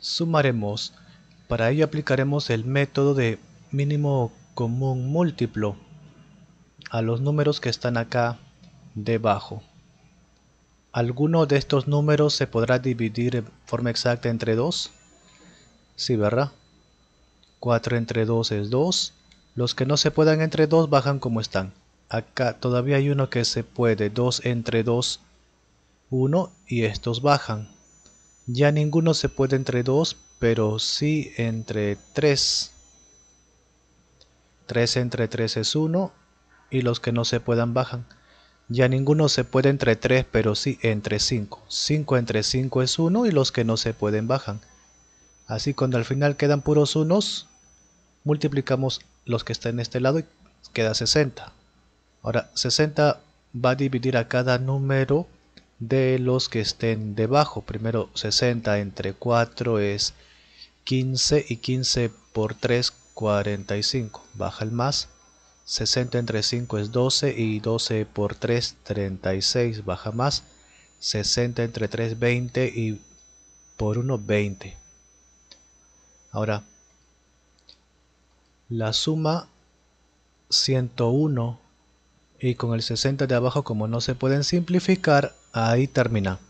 sumaremos. Para ello aplicaremos el método de mínimo común múltiplo a los números que están acá debajo. ¿Alguno de estos números se podrá dividir en forma exacta entre 2? Sí, ¿verdad? 4 entre 2 es 2. Los que no se puedan entre 2 bajan como están. Acá todavía hay uno que se puede. 2 entre 2, 1. Y estos bajan. Ya ninguno se puede entre 2, pero sí entre 3. 3 entre 3 es 1 y los que no se puedan bajan. Ya ninguno se puede entre 3, pero sí entre 5. 5 entre 5 es 1 y los que no se pueden bajan. Así cuando al final quedan puros unos, multiplicamos los que están en este lado y queda 60. Ahora 60 va a dividir a cada número de los que estén debajo. Primero 60 entre 4 es 15 y 15 por 3 45. Baja el más. 60 entre 5 es 12 y 12 por 3 36. Baja más. 60 entre 3 20 y por 1 20. Ahora la suma 101 y con el 60 de abajo como no se pueden simplificar ahí termina